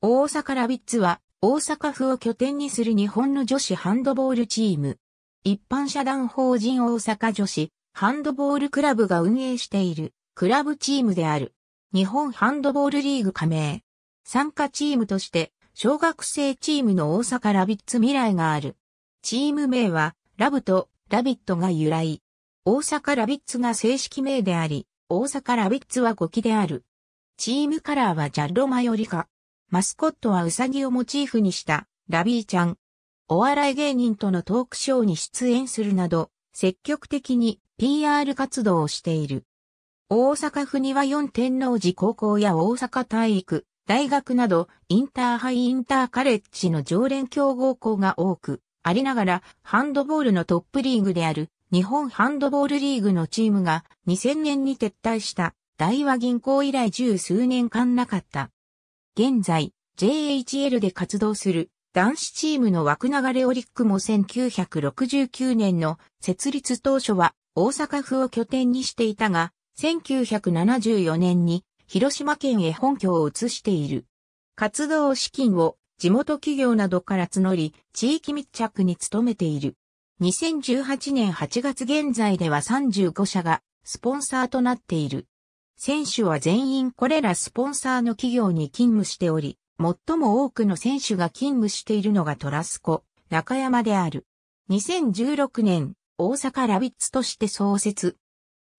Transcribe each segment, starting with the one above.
大阪ラビッツは、大阪府を拠点にする日本の女子ハンドボールチーム。一般社団法人大阪女子ハンドボールクラブが運営しているクラブチームである。日本ハンドボールリーグ加盟。参加チームとして、小学生チームの大阪ラビッツ未来がある。チーム名は、ラブとラビットが由来。大阪ラビッツが正式名であり、大阪ラビッツは5期である。チームカラーはジャッロマヨリカ。マスコットはウサギをモチーフにしたラビーちゃん。お笑い芸人とのトークショーに出演するなど、積極的に PR 活動をしている。大阪府には四天王寺高校や大阪体育、大学などインターハイインターカレッジの常連強豪校が多く、ありながらハンドボールのトップリーグである日本ハンドボールリーグのチームが2000年に撤退した大和銀行以来十数年間なかった。現在、JHL で活動する男子チームの枠流れオリックも1969年の設立当初は大阪府を拠点にしていたが、1974年に広島県へ本拠を移している。活動資金を地元企業などから募り、地域密着に努めている。2018年8月現在では35社がスポンサーとなっている。選手は全員これらスポンサーの企業に勤務しており、最も多くの選手が勤務しているのがトラスコ、中山である。2016年、大阪ラビッツとして創設。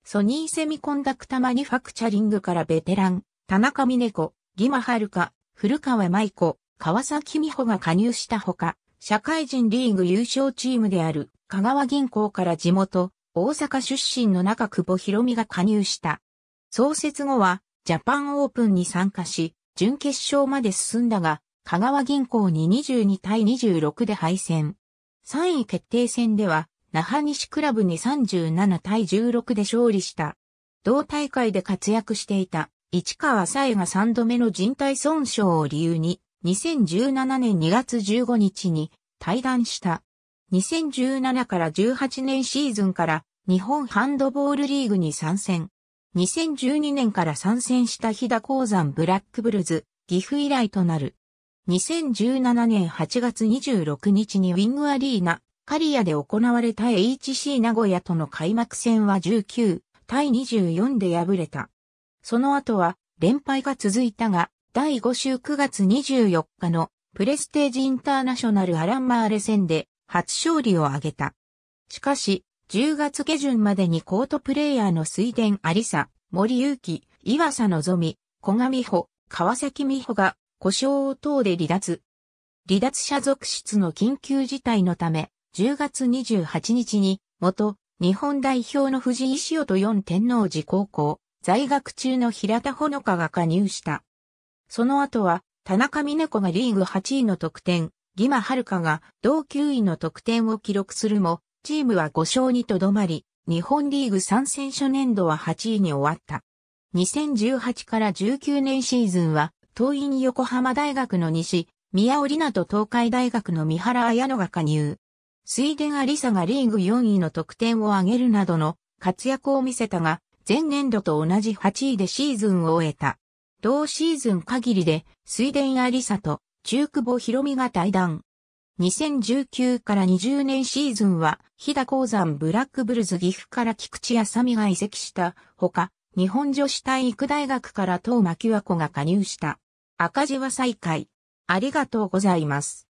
ソニーセミコンダクタマニファクチャリングからベテラン、田中美子、ギマハルカ、古川舞子、川崎美穂が加入したほか、社会人リーグ優勝チームである香川銀行から地元、大阪出身の中久保博美が加入した。創設後はジャパンオープンに参加し、準決勝まで進んだが、香川銀行に22対26で敗戦。3位決定戦では、那覇西クラブに37対16で勝利した。同大会で活躍していた市川沙恵が3度目の人体損傷を理由に、2017年2月15日に退団した。2017から18年シーズンから日本ハンドボールリーグに参戦。2012年から参戦した日田鉱山ブラックブルズ、岐阜以来となる。2017年8月26日にウィングアリーナ、カリアで行われた HC 名古屋との開幕戦は19対24で敗れた。その後は連敗が続いたが、第5週9月24日のプレステージインターナショナルアランマーレ戦で初勝利を挙げた。しかし、10月下旬までにコートプレイヤーの水田ありさ、森祐樹、岩佐のぞみ、小賀美穂、川崎美穂が故障等で離脱。離脱者続出の緊急事態のため、10月28日に、元、日本代表の藤井潮と四天王寺高校、在学中の平田ほのかが加入した。その後は、田中美奈子がリーグ8位の得点、ギマ遥が同級位の得点を記録するも、チームは5勝にとどまり、日本リーグ参戦初年度は8位に終わった。2018から19年シーズンは、東院横浜大学の西、宮尾里奈と東海大学の三原綾乃が加入。水田有りがリーグ4位の得点を挙げるなどの活躍を見せたが、前年度と同じ8位でシーズンを終えた。同シーズン限りで、水田有りと中久保博美が対談。2019から20年シーズンは、飛騨鉱山ブラックブルズ岐阜から菊池やさみが移籍したほか、日本女子体育大学から東間和子が加入した。赤字は再開。ありがとうございます。